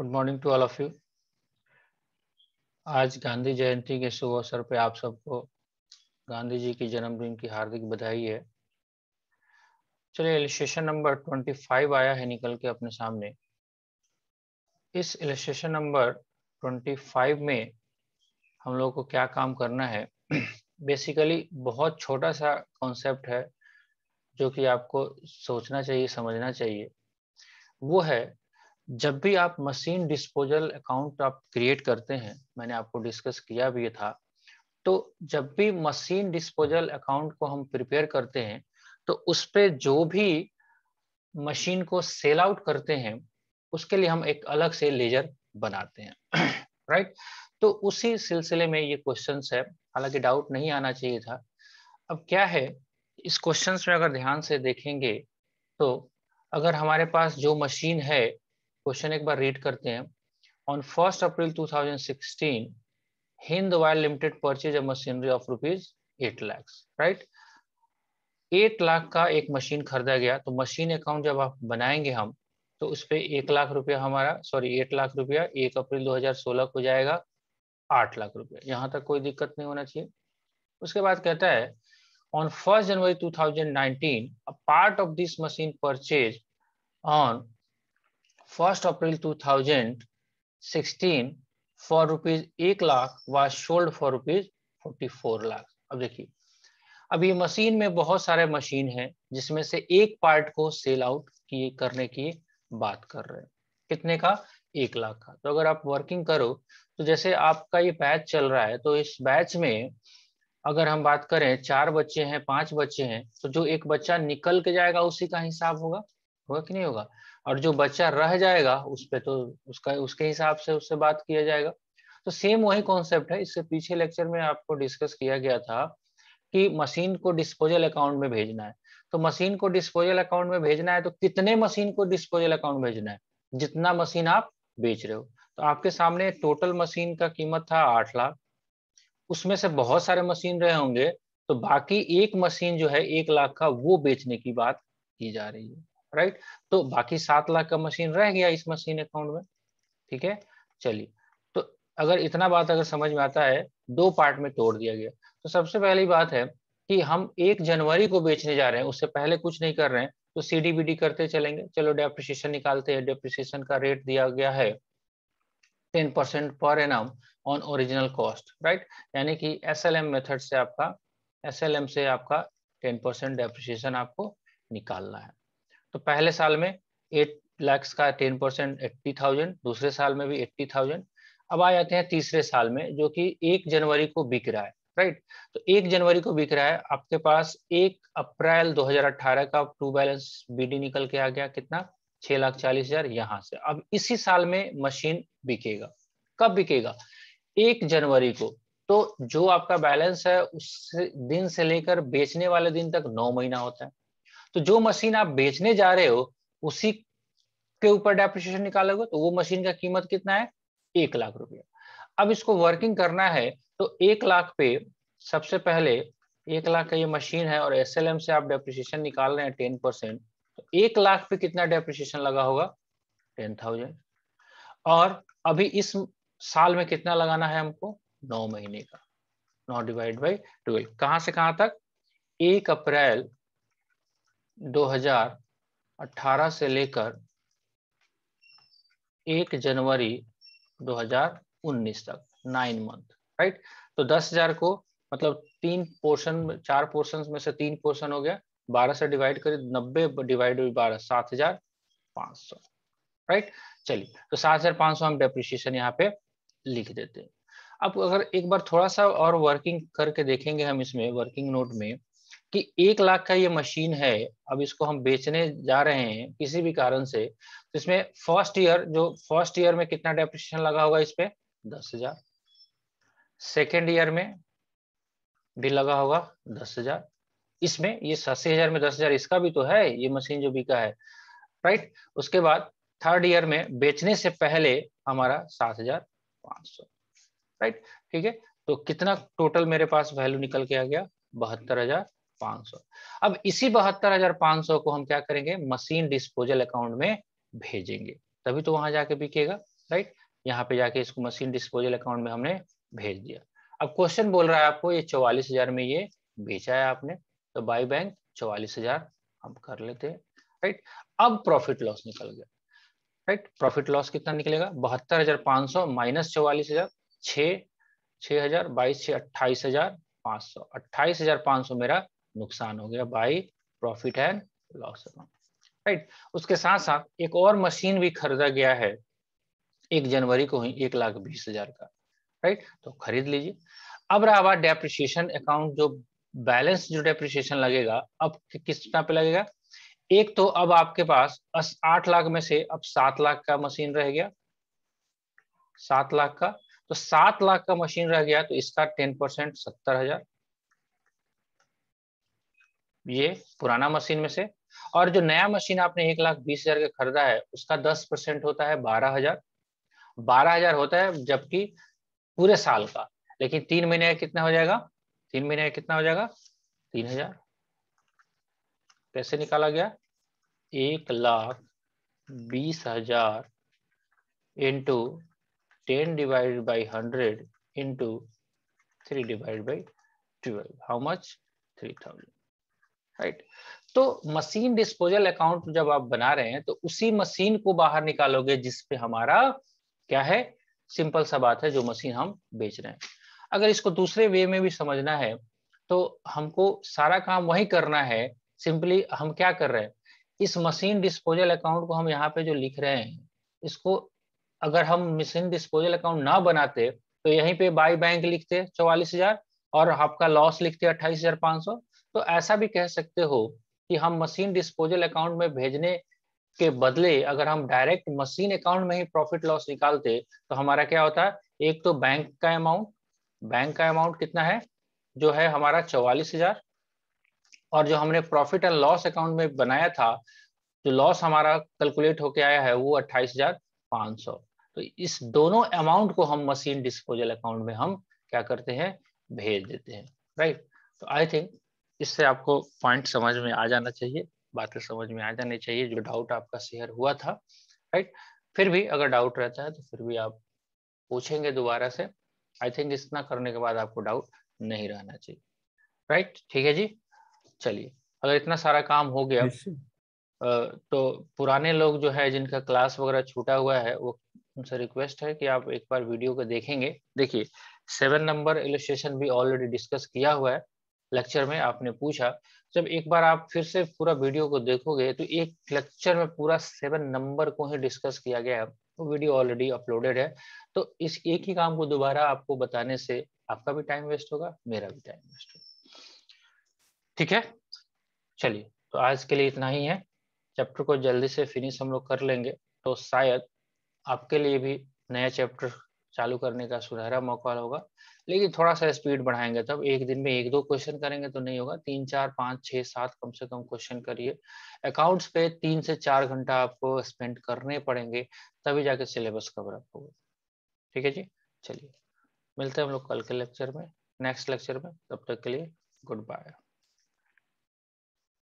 good morning to all of you आज गांधी जयंती के शुभ अवसर पर आप सबको गांधी जी की जन्मदिन की हार्दिक बधाई है चलिए इलस्ट्रेशन नंबर ट्वेंटी फाइव आया है निकल के अपने सामने इस इलस्ट्रेशन नंबर ट्वेंटी फाइव में हम लोग को क्या काम करना है बेसिकली बहुत छोटा सा कॉन्सेप्ट है जो कि आपको सोचना चाहिए समझना चाहिए वो है जब भी आप मशीन डिस्पोजल अकाउंट आप क्रिएट करते हैं मैंने आपको डिस्कस किया भी था तो जब भी मशीन डिस्पोजल अकाउंट को हम प्रिपेयर करते हैं तो उस पर जो भी मशीन को सेल आउट करते हैं उसके लिए हम एक अलग से लेजर बनाते हैं राइट तो उसी सिलसिले में ये क्वेश्चन है हालांकि डाउट नहीं आना चाहिए था अब क्या है इस क्वेश्चन में अगर ध्यान से देखेंगे तो अगर हमारे पास जो मशीन है क्वेश्चन एक बार रीड करते हैं on first April 2016 Hind wire limited purchase a machinery of rupees eight lakhs right eight lakh का एक मशीन खरीदा गया तो मशीन अकाउंट जब आप बनाएंगे हम तो उस पर एक लाख रुपया हमारा सॉरी एट लाख रुपया एक अप्रैल 2016 को जाएगा आठ लाख रुपया यहाँ तक कोई दिक्कत नहीं होना चाहिए उसके बाद कहता है on first January 2019, a part of this machine purchase on 1st April 2016 for rupees एक lakh was sold for rupees 44 lakh अब देखिए अब ये मशीन में बहुत सारे मशीन हैं जिसमें से एक पार्ट को सेल आउट किए करने की बात कर रहे हैं कितने का एक लाख का तो अगर आप वर्किंग करो तो जैसे आपका ये बैच चल रहा है तो इस बैच में अगर हम बात करें चार बच्चे हैं पांच बच्चे हैं तो जो एक बच्चा निकल के जाएगा उसी का हिसाब होगा होगा कि नहीं होगा और जो बच्चा रह जाएगा उस पर तो उसका उसके हिसाब से उससे बात किया जाएगा तो सेम वही कॉन्सेप्ट है इससे पीछे लेक्चर में आपको डिस्कस किया गया था कि मशीन को डिस्पोजल अकाउंट में भेजना है तो मशीन को डिस्पोजल अकाउंट में भेजना है तो कितने मशीन को डिस्पोजल अकाउंट भेजना है जितना मशीन आप बेच रहे हो तो आपके सामने टोटल मशीन का कीमत था आठ लाख उसमें से बहुत सारे मशीन रहे होंगे तो बाकी एक मशीन जो है एक लाख का वो बेचने की बात की जा रही है राइट तो बाकी सात लाख का मशीन रह गया इस मशीन अकाउंट में ठीक है चलिए तो अगर इतना बात अगर समझ में आता है दो पार्ट में तोड़ दिया गया तो सबसे पहली बात है कि हम एक जनवरी को बेचने जा रहे हैं उससे पहले कुछ नहीं कर रहे हैं तो सीडीबीडी करते चलेंगे चलो डेप्रिसिएशन निकालते हैं डेप्रिसिएशन का रेट दिया गया है ten percent per annum on original cost right यानी कि एस एल एम मेथड से आपका एस एल एम से आपका टेन परसेंट डेप्रिसिएशन आपको निकालना है तो पहले साल में एट लैक्स का टेन परसेंट एट्टी थाउजेंड दूसरे साल में भी एट्टी थाउजेंड अब आ जाते हैं तीसरे साल में जो कि एक जनवरी को बिक रहा है राइट तो एक जनवरी को बिक रहा है आपके पास एक अप्रैल 2018 का टू बैलेंस बीडी निकल के आ गया कितना छह लाख चालीस हजार यहां से अब इसी साल में मशीन बिकेगा कब बिकेगा एक जनवरी को तो जो आपका बैलेंस है उस दिन से लेकर बेचने वाले दिन तक नौ महीना होता है तो जो मशीन आप बेचने जा रहे हो उसी के ऊपर डेप्रिशिएशन निकालोगे तो वो मशीन का कीमत कितना है एक लाख रुपया अब इसको वर्किंग करना है तो एक लाख पे सबसे पहले एक लाख का ये मशीन है और एस से आप डेप्रिशिएशन निकाल रहे हैं टेन परसेंट तो एक लाख पे कितना डेप्रिशिएशन लगा होगा टेन थाउजेंड और अभी इस साल में कितना लगाना है हमको नौ महीने का नौ डिवाइड बाई ट्वेल्व कहां से कहां तक एक अप्रैल 2018 से लेकर 1 जनवरी 2019 तक नाइन मंथ राइट तो 10,000 को मतलब तीन पोर्शन चार पोर्शन में से तीन पोर्शन हो गया 12 से डिवाइड करिए नब्बे डिवाइड बाई बारह सात हजार पांच सौ राइट चलिए तो सात हजार पांच सौ हम डेप्रिशिएशन यहाँ पे लिख देते हैं अब अगर एक बार थोड़ा सा और वर्किंग करके देखेंगे हम इसमें वर्किंग नोट में कि एक लाख का ये मशीन है अब इसको हम बेचने जा रहे हैं किसी भी कारण से तो इसमें फर्स्ट ईयर जो फर्स्ट ईयर में कितना डेप्रिसिएशन लगा होगा इस पे दस हजार सेकेंड ईयर में भी लगा होगा दस हजार इसमें ये अस्सी हजार में दस हजार इसका भी तो है ये मशीन जो बिका है राइट उसके बाद थर्ड ईयर में बेचने से पहले हमारा सात हजार पांच सौ राइट ठीक है तो कितना टोटल मेरे पास वैल्यू निकल के आ गया बहत्तर हजार सौ अब इसी बहत्तर हजार पांच सौ को हम क्या करेंगे मशीन डिस्पोजल अकाउंट में भेजेंगे तभी तो वहां जाके बिकेगा राइट यहाँ पे जाके इसको मशीन डिस्पोजल अकाउंट में हमने भेज दिया अब क्वेश्चन बोल रहा है आपको ये चौवालीस हजार में ये बेचा है आपने तो बाई बैंक चौवालीस हजार हम कर लेते हैं राइट अब प्रॉफिट लॉस निकल गया राइट प्रॉफिट लॉस कितना निकलेगा बहत्तर हजार पांच सौ माइनस चौवालीस हजार छ छ हजार बाईस छ अट्ठाईस हजार पांच सौ अट्ठाईस हजार पांच सौ मेरा नुकसान हो गया by profit and loss account right उसके साथ साथ एक और मशीन भी खरीदा गया है एक जनवरी को ही एक लाख बीस हजार का राइट तो खरीद लीजिए अब रहा डेप्रिशिएशन अकाउंट जो बैलेंस जो डेप्रिशिएशन लगेगा अब कितना पे लगेगा एक तो अब आपके पास आठ लाख में से अब सात लाख का मशीन रह गया सात लाख का तो सात लाख का मशीन रह गया तो इसका टेन परसेंट सत्तर हजार ये पुराना मशीन में से और जो नया मशीन आपने एक लाख बीस हजार का खरीदा है उसका दस परसेंट होता है बारह हजार बारह हजार होता है जबकि पूरे साल का लेकिन तीन महीने का कितना हो जाएगा तीन महीने का कितना हो जाएगा तीन हजार कैसे निकाला गया एक लाख बीस हजार into ten divide by hundred into three divide by twelve how much three thousand right तो मशीन डिस्पोजल अकाउंट जब आप बना रहे हैं तो उसी मशीन को बाहर निकालोगे जिसपे हमारा क्या है सिंपल सा बात है जो मशीन हम बेच रहे हैं अगर इसको दूसरे वे में भी समझना है तो हमको सारा काम वही करना है सिंपली हम क्या कर रहे हैं इस मशीन डिस्पोजल अकाउंट को हम यहाँ पे जो लिख रहे हैं इसको अगर हम मशीन डिस्पोजल अकाउंट ना बनाते तो यहीं पे बाई बैंक लिखते चौवालीस हजार और आपका लॉस लिखते अट्ठाईस हजार पांच सौ तो ऐसा भी कह सकते हो कि हम मशीन डिस्पोजल अकाउंट में भेजने के बदले अगर हम डायरेक्ट मशीन अकाउंट में ही प्रॉफिट लॉस निकालते तो हमारा क्या होता एक तो बैंक का अमाउंट बैंक का अमाउंट कितना है जो है हमारा चौवालीस हजार और जो हमने प्रॉफिट एंड लॉस अकाउंट में बनाया था जो लॉस हमारा कैलकुलेट होके आया है वो अट्ठाईस हजार पांच सौ तो इस दोनों अमाउंट को हम मशीन डिस्पोजल अकाउंट में हम क्या करते हैं भेज देते हैं राइट तो आई थिंक इससे आपको पॉइंट समझ में आ जाना चाहिए बातें समझ में आ जानी चाहिए जो डाउट आपका शेयर हुआ था राइट फिर भी अगर डाउट रहता है तो फिर भी आप पूछेंगे दोबारा से आई थिंक इतना करने के बाद आपको डाउट नहीं रहना चाहिए राइट ठीक है जी चलिए अगर इतना सारा काम हो गया तो पुराने लोग जो है जिनका क्लास वगैरह छूटा हुआ है वो उनसे रिक्वेस्ट है कि आप एक बार वीडियो को देखेंगे देखिए सेवन नंबर इलस्ट्रेशन भी ऑलरेडी डिस्कस किया हुआ है लेक्चर में आपने पूछा जब एक बार आप फिर से पूरा वीडियो को देखोगे तो एक लेक्चर में पूरा सेवन नंबर को ही डिस्कस किया गया है वो वीडियो ऑलरेडी अपलोडेड है तो इस एक ही काम को दोबारा आपको बताने से आपका भी टाइम वेस्ट होगा मेरा भी टाइम वेस्ट होगा ठीक है चलिए तो आज के लिए इतना ही है चैप्टर को जल्दी से फिनिश हम लोग कर लेंगे तो शायद आपके लिए भी नया चैप्टर चालू करने का सुनहरा मौका होगा लेकिन थोड़ा सा स्पीड बढ़ाएंगे तब एक दिन में एक दो क्वेश्चन करेंगे तो नहीं होगा तीन चार पाँच छः सात कम से कम क्वेश्चन करिए अकाउंट्स पे तीन से चार घंटा आपको स्पेंड करने पड़ेंगे तभी जाके सिलेबस कवर अप होगा ठीक है जी चलिए मिलते हैं हम लोग कल के लेक्चर में नेक्स्ट लेक्चर में तब तक के लिए गुड बाय